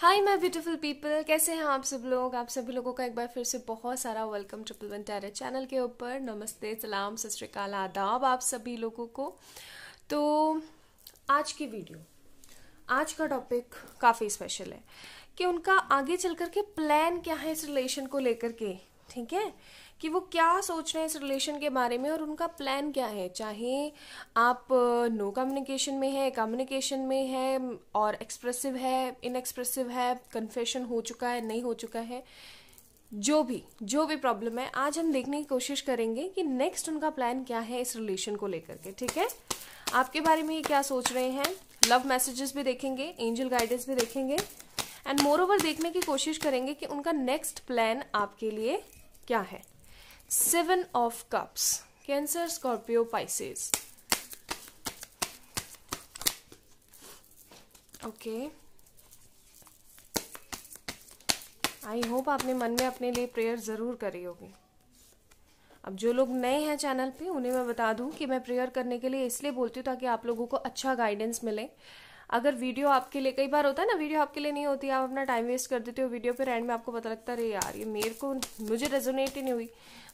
Hi my beautiful people कैसे हैं आप सब लोग आप सभी लोगों का एक बार फिर से बहुत सारा वेलकम ट्रिपल वन टैर चैनल के ऊपर नमस्ते सलाम सत श्रीकाल आदाब आप सभी लोगों को तो आज की वीडियो आज का टॉपिक काफ़ी स्पेशल है कि उनका आगे चल कर के प्लान क्या है इस रिलेशन को लेकर के ठीक है कि वो क्या सोच रहे हैं इस रिलेशन के बारे में और उनका प्लान क्या है चाहे आप नो कम्युनिकेशन में है कम्युनिकेशन में है और एक्सप्रेसिव है इनएक्सप्रेसिव है कन्फेशन हो चुका है नहीं हो चुका है जो भी जो भी प्रॉब्लम है आज हम देखने की कोशिश करेंगे कि नेक्स्ट उनका प्लान क्या है इस रिलेशन को लेकर के ठीक है आपके बारे में ये क्या सोच रहे हैं लव मैसेजेस भी देखेंगे एंजल गाइडेंस भी देखेंगे एंड मोर ओवर देखने की कोशिश करेंगे कि उनका नेक्स्ट प्लान आपके लिए क्या है seven of cups Cancer Scorpio Pisces okay I hope आपने मन में अपने लिए प्रेयर ज़रूर करी होगी अब जो लोग नए हैं चैनल पे उन्हें मैं बता दूं कि मैं प्रेयर करने के लिए इसलिए बोलती हूँ ताकि आप लोगों को अच्छा गाइडेंस मिले अगर वीडियो आपके लिए कई बार होता है ना वीडियो आपके लिए नहीं होती आप अपना टाइम वेस्ट कर देते हो वीडियो पर एंड में आपको पता लगता है यार ये मेरे को मुझे रेजोनेट ही नहीं हुई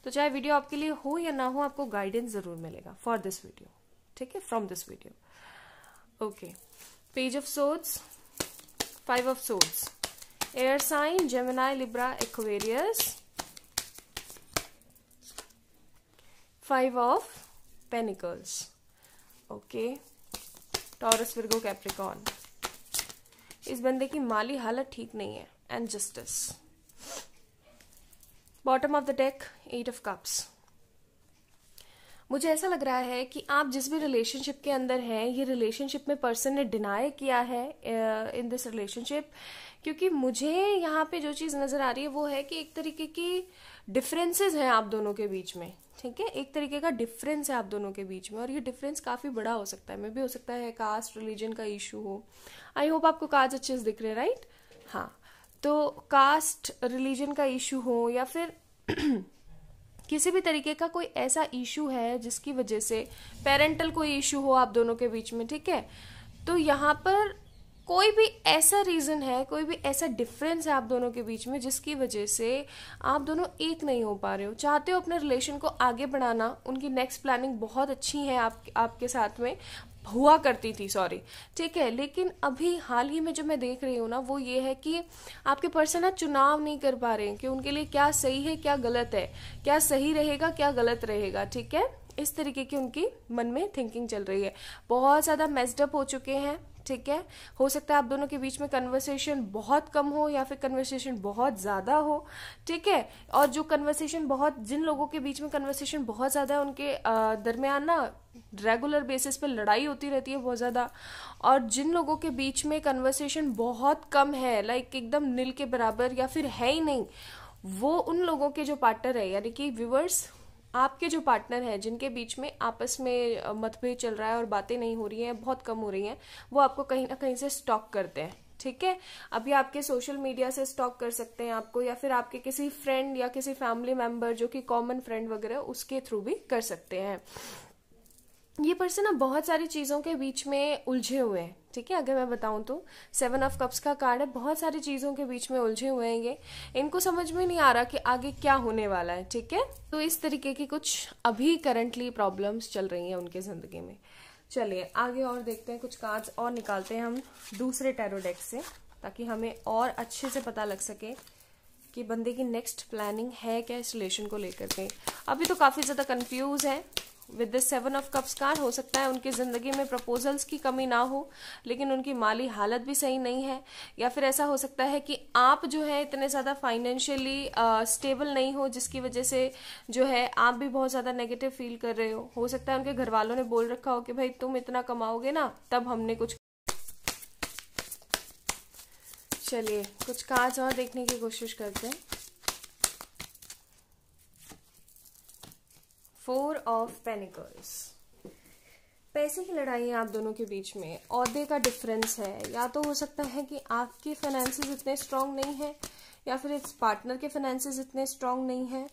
तो चाहे वीडियो आपके लिए हो या ना हो आपको गाइडेंस जरूर मिलेगा फॉर दिस वीडियो ठीक है from this video okay page of swords five of swords air sign Gemini Libra Aquarius five of pentacles okay Taurus Virgo Capricorn इस बंदे की माली हालत ठीक नहीं है and justice bottom of the deck eight of cups मुझे ऐसा लग रहा है कि आप जिस भी रिलेशनशिप के अंदर हैं ये रिलेशनशिप में पर्सन ने डिनाई किया है इन दिस रिलेशनशिप क्योंकि मुझे यहाँ पे जो चीज़ नज़र आ रही है वो है कि एक तरीके की डिफरेंसेस हैं आप दोनों के बीच में ठीक है एक तरीके का डिफरेंस है आप दोनों के बीच में और ये डिफरेंस काफ़ी बड़ा हो सकता है मे भी हो सकता है कास्ट रिलीजन का इशू हो आई होप आपको काज अच्छे से दिख रहे हैं राइट हाँ तो कास्ट रिलीजन का इशू हो या फिर किसी भी तरीके का कोई ऐसा इशू है जिसकी वजह से पेरेंटल कोई इशू हो आप दोनों के बीच में ठीक है तो यहाँ पर कोई भी ऐसा रीज़न है कोई भी ऐसा डिफरेंस है आप दोनों के बीच में जिसकी वजह से आप दोनों एक नहीं हो पा रहे हो चाहते हो अपने रिलेशन को आगे बढ़ाना उनकी नेक्स्ट प्लानिंग बहुत अच्छी है आप आपके साथ में हुआ करती थी सॉरी ठीक है लेकिन अभी हाल ही में जो मैं देख रही हूँ ना वो ये है कि आपके पर्सन ना चुनाव नहीं कर पा रहे हैं कि उनके लिए क्या सही है क्या गलत है क्या सही रहेगा क्या गलत रहेगा ठीक है इस तरीके की उनकी मन में थिंकिंग चल रही है बहुत ज़्यादा मेस्डअप हो चुके हैं ठीक है हो सकता है आप दोनों के बीच में कन्वर्सेशन बहुत कम हो या फिर कन्वर्सेशन बहुत ज़्यादा हो ठीक है और जो कन्वर्सेशन बहुत जिन लोगों के बीच में कन्वर्सेशन बहुत ज़्यादा है उनके दरमियान ना रेगुलर बेसिस पे लड़ाई होती रहती है बहुत ज़्यादा और जिन लोगों के बीच में कन्वर्सेशन बहुत कम है लाइक एकदम नील के बराबर या फिर है ही नहीं वो उन लोगों के जो पार्टनर है यानी कि व्यूवर्स आपके जो पार्टनर हैं जिनके बीच में आपस में मतभेद चल रहा है और बातें नहीं हो रही हैं बहुत कम हो रही हैं वो आपको कहीं ना कहीं से स्टॉक करते हैं ठीक है अभी आपके सोशल मीडिया से स्टॉक कर सकते हैं आपको या फिर आपके किसी फ्रेंड या किसी फैमिली मेंबर जो कि कॉमन फ्रेंड वगैरह उसके थ्रू भी कर सकते हैं ये पर्सन ना बहुत सारी चीज़ों के बीच में उलझे हुए हैं ठीक है अगर मैं बताऊं तो सेवन ऑफ कप्स का कार्ड है बहुत सारी चीज़ों के बीच में उलझे हुए हैं ये इनको समझ में नहीं आ रहा कि आगे क्या होने वाला है ठीक है तो इस तरीके की कुछ अभी करंटली प्रॉब्लम्स चल रही हैं उनके ज़िंदगी में चलिए आगे और देखते हैं कुछ कार्ड्स और निकालते हैं हम दूसरे टेरोडेक से ताकि हमें और अच्छे से पता लग सके कि बंदे की नेक्स्ट प्लानिंग है क्या इस रिलेशन को लेकर के अभी तो काफ़ी ज़्यादा कन्फ्यूज़ है with the seven of cups card हो सकता है उनकी ज़िंदगी में प्रपोजल्स की कमी ना हो लेकिन उनकी माली हालत भी सही नहीं है या फिर ऐसा हो सकता है कि आप जो है इतने ज़्यादा फाइनेंशियली स्टेबल नहीं हो जिसकी वजह से जो है आप भी बहुत ज़्यादा नेगेटिव फील कर रहे हो हो सकता है उनके घर वालों ने बोल रखा हो कि भाई तुम इतना कमाओगे ना तब हमने कुछ चलिए कुछ कार्ड्स और देखने की कोशिश करते हैं फोर ऑफ पेनिकल्स पैसे की लड़ाई आप दोनों के बीच में औहदे का डिफरेंस है या तो हो सकता है कि आपके फाइनेंसेस इतने स्ट्रांग नहीं है या फिर इस पार्टनर के फाइनेंसेस इतने स्ट्रांग नहीं है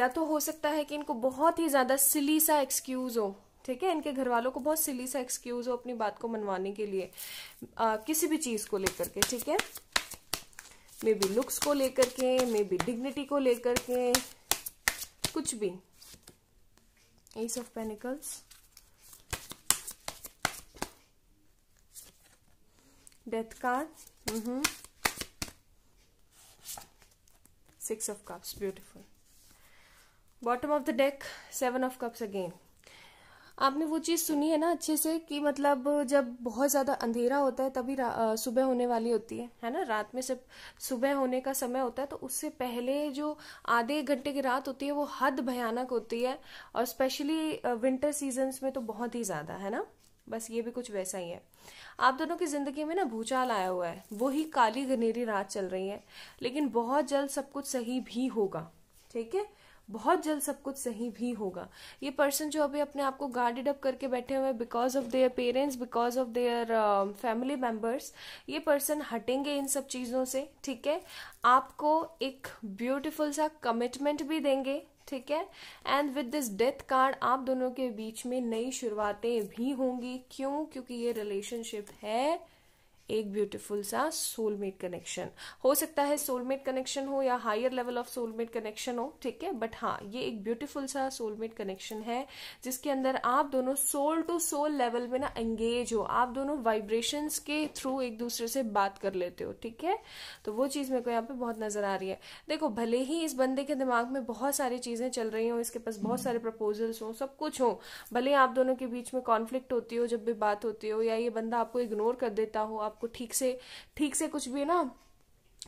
या तो हो सकता है कि इनको बहुत ही ज़्यादा सिली सा एक्सक्यूज़ हो ठीक है इनके घर वालों को बहुत सिली सा एक्सक्यूज़ हो अपनी बात को मनवाने के लिए आ, किसी भी चीज़ को लेकर के ठीक है मे बी लुक्स को लेकर के मे बी डिग्निटी को लेकर के कुछ भी ace of pentacles death card six of cups beautiful bottom of the deck seven of cups again आपने वो चीज़ सुनी है ना अच्छे से कि मतलब जब बहुत ज़्यादा अंधेरा होता है तभी सुबह होने वाली होती है है ना रात में सब सुबह होने का समय होता है तो उससे पहले जो आधे एक घंटे की रात होती है वो हद भयानक होती है और स्पेशली विंटर सीजन्स में तो बहुत ही ज़्यादा है ना बस ये भी कुछ वैसा ही है आप दोनों की जिंदगी में ना भूचाल आया हुआ है वही काली घनेरी रात चल रही है लेकिन बहुत जल्द सब कुछ सही भी होगा ठीक है बहुत जल्द सब कुछ सही भी होगा ये पर्सन जो अभी अपने आप को गार्डेड अप करके बैठे हुए हैं because of their parents because of their family members ये पर्सन हटेंगे इन सब चीज़ों से ठीक है आपको एक ब्यूटिफुल सा कमिटमेंट भी देंगे ठीक है and with this death card आप दोनों के बीच में नई शुरुआतें भी होंगी क्यों क्योंकि ये रिलेशनशिप है एक ब्यूटीफुल सा सोलमेट कनेक्शन हो सकता है सोलमेट कनेक्शन हो या higher level of soulmate connection हो ठीक है बट हाँ ये एक ब्यूटीफुल सा सोलमेट कनेक्शन है जिसके अंदर आप दोनों सोल टू सोल लेवल में ना एंगेज हो आप दोनों वाइब्रेशंस के थ्रू एक दूसरे से बात कर लेते हो ठीक है तो वो चीज़ मेरे को यहाँ पे बहुत नज़र आ रही है देखो भले ही इस बंदे के दिमाग में बहुत सारी चीज़ें चल रही हों इसके पास बहुत सारे प्रपोजल्स हो सब कुछ हो भले आप दोनों के बीच में कॉन्फ्लिक्ट होती हो जब भी बात होती हो या ये बंदा आपको इग्नोर कर देता हो आप आपको ठीक से ठीक से कुछ भी ना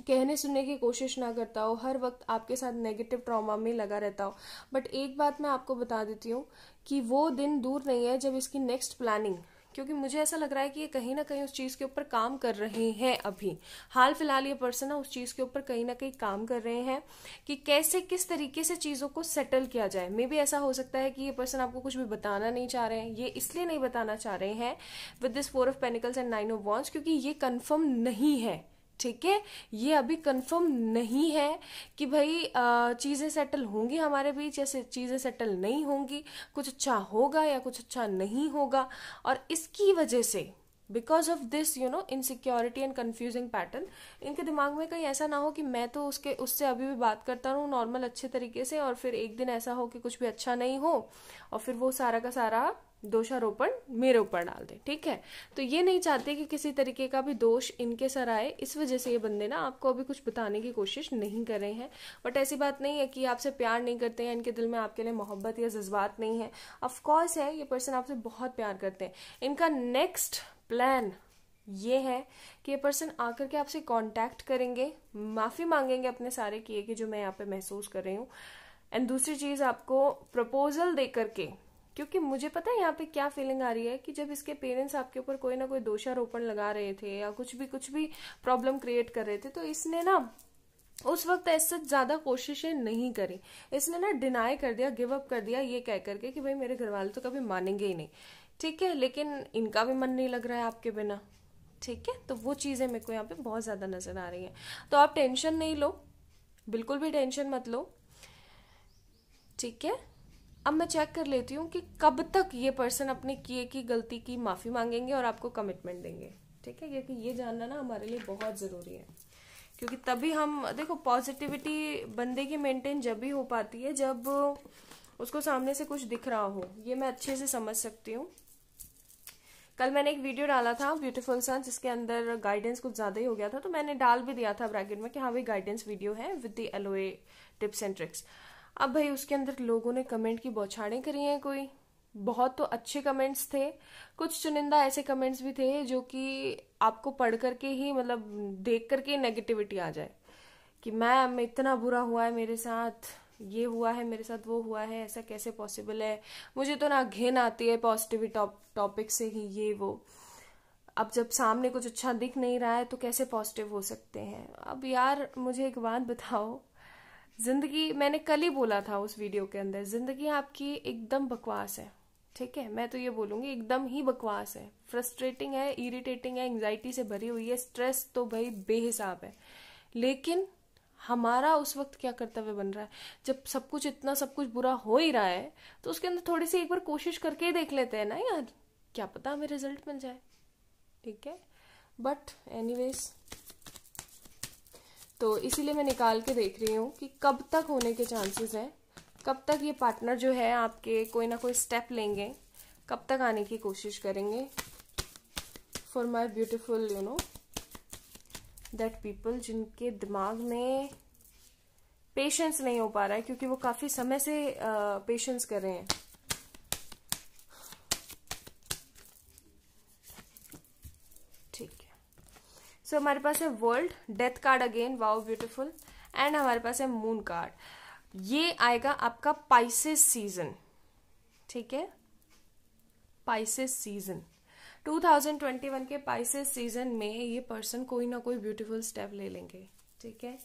कहने सुनने की कोशिश ना करता हो हर वक्त आपके साथ नेगेटिव ट्रॉमा में लगा रहता हो बट एक बात मैं आपको बता देती हूँ कि वो दिन दूर नहीं है जब इसकी नेक्स्ट प्लानिंग क्योंकि मुझे ऐसा लग रहा है कि ये कहीं ना कहीं उस चीज़ के ऊपर काम कर रहे हैं अभी हाल फिलहाल ये पर्सन ना उस चीज़ के ऊपर कहीं ना कहीं काम कर रहे हैं कि कैसे किस तरीके से चीज़ों को सेटल किया जाए मे भी ऐसा हो सकता है कि ये पर्सन आपको कुछ भी बताना नहीं चाह रहे हैं ये इसलिए नहीं बताना चाह रहे हैं with this four of pentacles and nine of wands क्योंकि ये कन्फर्म नहीं है ठीक है ये अभी कंफर्म नहीं है कि भाई चीज़ें सेटल होंगी हमारे बीच या चीज़ें सेटल नहीं होंगी कुछ अच्छा होगा या कुछ अच्छा नहीं होगा और इसकी वजह से because of this you know insecurity and confusing pattern इनके दिमाग में कहीं ऐसा ना हो कि मैं तो उसके उससे अभी भी बात करता रहूँ नॉर्मल अच्छे तरीके से और फिर एक दिन ऐसा हो कि कुछ भी अच्छा नहीं हो और फिर वो सारा का सारा दोषारोपण मेरे ऊपर डाल दे ठीक है तो ये नहीं चाहते कि किसी तरीके का भी दोष इनके सर आए इस वजह से ये बंदे ना आपको अभी कुछ बताने की कोशिश नहीं कर रहे हैं बट ऐसी बात नहीं है कि आपसे प्यार नहीं करते हैं इनके दिल में आपके लिए मोहब्बत या जज्बात नहीं है ऑफकोर्स है ये पर्सन आपसे बहुत प्यार करते हैं इनका नेक्स्ट प्लान ये है कि ये पर्सन आकर के आपसे कॉन्टैक्ट करेंगे माफ़ी मांगेंगे अपने सारे किए कि जो मैं यहाँ पे महसूस कर रही हूँ एंड दूसरी चीज़ आपको प्रपोजल दे करके क्योंकि मुझे पता है यहाँ पे क्या फीलिंग आ रही है कि जब इसके पेरेंट्स आपके ऊपर कोई ना कोई दोषारोपण लगा रहे थे या कुछ भी कुछ भी प्रॉब्लम क्रिएट कर रहे थे तो इसने ना उस वक्त ऐसे ज्यादा कोशिशें नहीं करी इसने ना डिनाई कर दिया गिव अप कर दिया ये कह करके कि भाई मेरे घर वाले तो कभी मानेंगे ही नहीं ठीक है लेकिन इनका भी मन नहीं लग रहा है आपके बिना ठीक है तो वो चीज़ें मेरे को यहाँ पे बहुत ज़्यादा नज़र आ रही है तो आप टेंशन नहीं लो बिल्कुल भी टेंशन मत लो ठीक है अब मैं चेक कर लेती हूँ कि कब तक ये पर्सन अपने किए की गलती की माफ़ी मांगेंगे और आपको कमिटमेंट देंगे ठीक है क्योंकि ये जानना ना हमारे लिए बहुत ज़रूरी है क्योंकि तभी हम देखो पॉजिटिविटी बंदे की मेंटेन जब भी हो पाती है जब उसको सामने से कुछ दिख रहा हो ये मैं अच्छे से समझ सकती हूँ कल मैंने एक वीडियो डाला था ब्यूटीफुल सन जिसके अंदर गाइडेंस कुछ ज़्यादा ही हो गया था तो मैंने डाल भी दिया था ब्रैकेट में कि हाँ भाई गाइडेंस वीडियो है with the aloe tips and tricks अब भाई उसके अंदर लोगों ने कमेंट की बौछारें करी हैं कोई बहुत तो अच्छे कमेंट्स थे कुछ चुनिंदा ऐसे कमेंट्स भी थे जो कि आपको पढ़ करके ही मतलब देख करके नेगेटिविटी आ जाए कि मैं इतना बुरा हुआ है मेरे साथ ये हुआ है मेरे साथ वो हुआ है ऐसा कैसे पॉसिबल है मुझे तो ना घिन आती है पॉजिटिव टॉपिक से ही ये वो अब जब सामने कुछ अच्छा दिख नहीं रहा है तो कैसे पॉजिटिव हो सकते हैं अब यार मुझे एक बात बताओ जिंदगी मैंने कल ही बोला था उस वीडियो के अंदर जिंदगी आपकी एकदम बकवास है ठीक है मैं तो ये बोलूंगी एकदम ही बकवास है फ्रस्ट्रेटिंग है इरिटेटिंग है एंग्जाइटी से भरी हुई है स्ट्रेस तो भाई बेहिसाब है लेकिन हमारा उस वक्त क्या कर्तव्य बन रहा है जब सब कुछ इतना सब कुछ बुरा हो ही रहा है तो उसके अंदर थोड़ी सी एक बार कोशिश करके ही देख लेते हैं ना यार क्या पता हमें रिजल्ट मिल जाए ठीक है बट एनीवेज तो इसीलिए मैं निकाल के देख रही हूँ कि कब तक होने के चांसेस हैं कब तक ये पार्टनर जो है आपके कोई ना कोई स्टेप लेंगे कब तक आने की कोशिश करेंगे for my beautiful you know that people जिनके दिमाग में पेशेंस नहीं हो पा रहा है क्योंकि वो काफ़ी समय से पेशेंस कर रहे हैं सो तो so, हमारे पास है world death card again wow beautiful and हमारे पास है मून कार्ड ये आएगा आपका पाइसेस सीजन ठीक है पाइसेस सीजन 2021 के पाइसिस सीजन में ये पर्सन कोई ना कोई ब्यूटीफुल स्टेप ले लेंगे ठीक है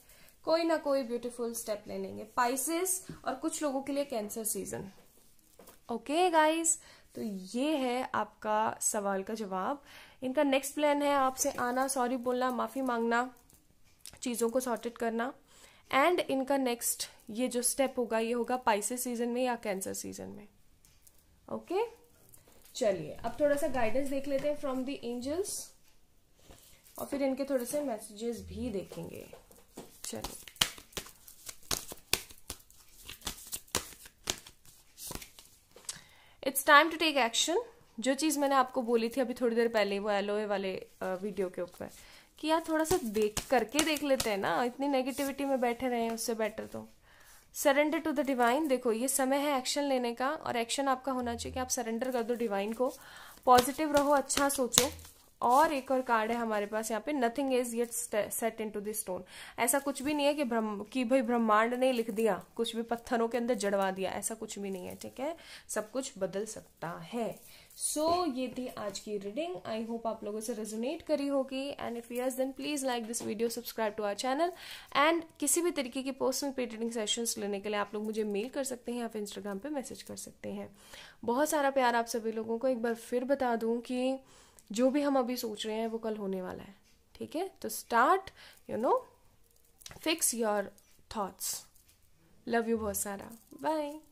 कोई ना कोई ब्यूटीफुल स्टेप ले लेंगे पाइसेस और कुछ लोगों के लिए कैंसर सीजन ओके गाइस तो ये है आपका सवाल का जवाब इनका नेक्स्ट प्लान है आपसे आना सॉरी बोलना माफ़ी मांगना चीज़ों को सॉर्टेड करना एंड इनका नेक्स्ट ये जो स्टेप होगा ये होगा पाइसिस सीजन में या कैंसर सीजन में ओके okay? चलिए अब थोड़ा सा गाइडेंस देख लेते हैं फ्रॉम द एंजल्स और फिर इनके थोड़े से मैसेजेस भी देखेंगे चलिए it's time to take action जो चीज़ मैंने आपको बोली थी अभी थोड़ी देर पहले वो एलोए वाले वीडियो के ऊपर कि यार थोड़ा सा देख करके देख लेते हैं ना इतनी नेगेटिविटी में बैठे रहे हैं उससे बेटर तो सरेंडर टू द डिवाइन देखो ये समय है एक्शन लेने का और एक्शन आपका होना चाहिए कि आप सरेंडर कर दो डिवाइन को पॉजिटिव रहो अच्छा सोचो और एक और कार्ड है हमारे पास यहाँ पे nothing is yet set into the stone ऐसा कुछ भी नहीं है कि ब्रह्म कि भाई ब्रह्मांड ने लिख दिया कुछ भी पत्थरों के अंदर जड़वा दिया ऐसा कुछ भी नहीं है ठीक है सब कुछ बदल सकता है सो so, ये थी आज की रीडिंग आई होप आप लोगों से रेजोनेट करी होगी and if yes then please like this video subscribe to our channel and किसी भी तरीके की पर्सनल में पेटिंग सेशंस लेने के लिए आप लोग मुझे मेल कर सकते हैं या फिर इंस्टाग्राम पे मैसेज कर सकते हैं बहुत सारा प्यार आप सभी लोगों को एक बार फिर बता दूं कि जो भी हम अभी सोच रहे हैं वो कल होने वाला है ठीक है तो start you know fix your thoughts love you बहुत सारा बाय